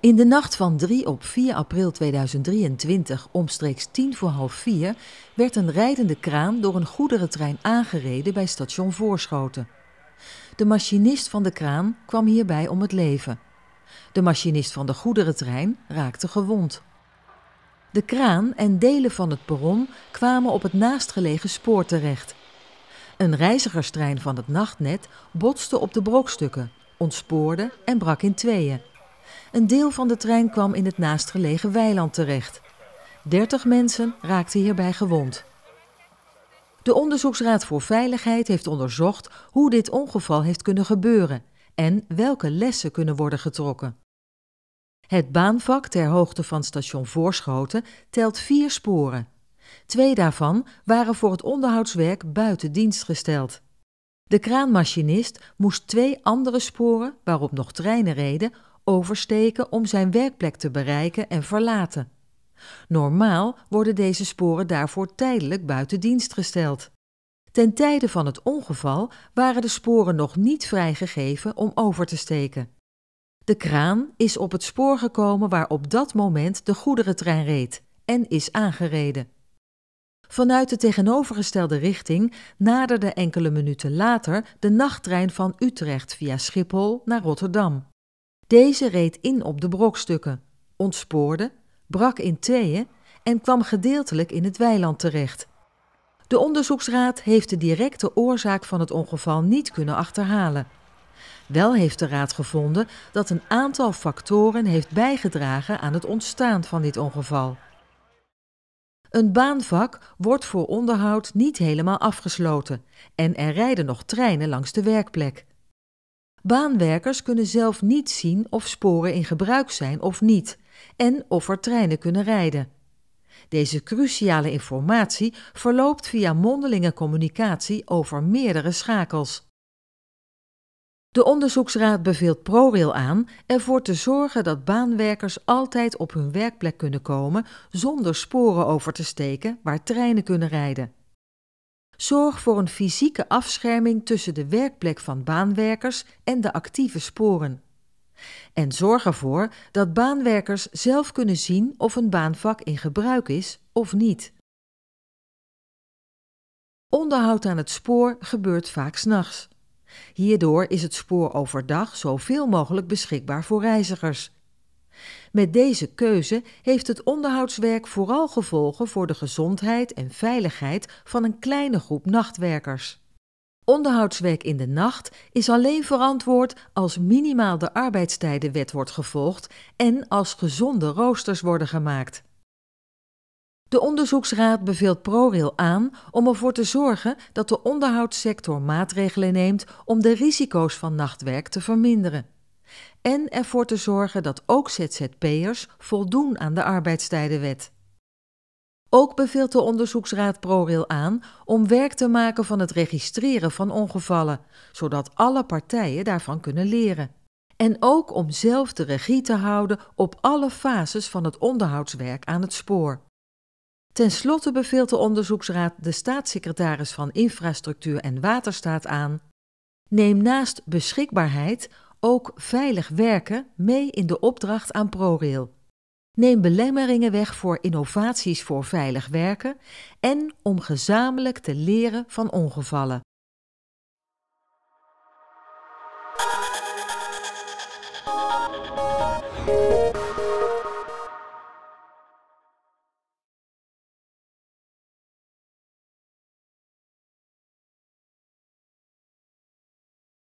In de nacht van 3 op 4 april 2023, omstreeks 10 voor half 4, werd een rijdende kraan door een goederentrein aangereden bij station Voorschoten. De machinist van de kraan kwam hierbij om het leven. De machinist van de goederentrein raakte gewond. De kraan en delen van het perron kwamen op het naastgelegen spoor terecht een reizigerstrein van het nachtnet botste op de brokstukken, ontspoorde en brak in tweeën. Een deel van de trein kwam in het naastgelegen weiland terecht. 30 mensen raakten hierbij gewond. De Onderzoeksraad voor Veiligheid heeft onderzocht hoe dit ongeval heeft kunnen gebeuren en welke lessen kunnen worden getrokken. Het baanvak ter hoogte van station Voorschoten telt vier sporen Twee daarvan waren voor het onderhoudswerk buiten dienst gesteld. De kraanmachinist moest twee andere sporen, waarop nog treinen reden, oversteken om zijn werkplek te bereiken en verlaten. Normaal worden deze sporen daarvoor tijdelijk buiten dienst gesteld. Ten tijde van het ongeval waren de sporen nog niet vrijgegeven om over te steken. De kraan is op het spoor gekomen waar op dat moment de goederentrein reed en is aangereden. Vanuit de tegenovergestelde richting naderde enkele minuten later de nachttrein van Utrecht via Schiphol naar Rotterdam. Deze reed in op de brokstukken, ontspoorde, brak in tweeën en kwam gedeeltelijk in het weiland terecht. De onderzoeksraad heeft de directe oorzaak van het ongeval niet kunnen achterhalen. Wel heeft de raad gevonden dat een aantal factoren heeft bijgedragen aan het ontstaan van dit ongeval. Een baanvak wordt voor onderhoud niet helemaal afgesloten en er rijden nog treinen langs de werkplek. Baanwerkers kunnen zelf niet zien of sporen in gebruik zijn of niet en of er treinen kunnen rijden. Deze cruciale informatie verloopt via mondelinge communicatie over meerdere schakels. De onderzoeksraad beveelt ProRail aan ervoor te zorgen dat baanwerkers altijd op hun werkplek kunnen komen zonder sporen over te steken waar treinen kunnen rijden. Zorg voor een fysieke afscherming tussen de werkplek van baanwerkers en de actieve sporen. En zorg ervoor dat baanwerkers zelf kunnen zien of een baanvak in gebruik is of niet. Onderhoud aan het spoor gebeurt vaak s'nachts. Hierdoor is het spoor overdag zoveel mogelijk beschikbaar voor reizigers. Met deze keuze heeft het onderhoudswerk vooral gevolgen voor de gezondheid en veiligheid van een kleine groep nachtwerkers. Onderhoudswerk in de nacht is alleen verantwoord als minimaal de arbeidstijdenwet wordt gevolgd en als gezonde roosters worden gemaakt. De onderzoeksraad beveelt ProRail aan om ervoor te zorgen dat de onderhoudssector maatregelen neemt om de risico's van nachtwerk te verminderen. En ervoor te zorgen dat ook ZZP'ers voldoen aan de arbeidstijdenwet. Ook beveelt de onderzoeksraad ProRail aan om werk te maken van het registreren van ongevallen, zodat alle partijen daarvan kunnen leren. En ook om zelf de regie te houden op alle fases van het onderhoudswerk aan het spoor. Ten slotte beveelt de onderzoeksraad de staatssecretaris van Infrastructuur en Waterstaat aan: neem naast beschikbaarheid ook veilig werken mee in de opdracht aan ProRail. Neem belemmeringen weg voor innovaties voor veilig werken en om gezamenlijk te leren van ongevallen.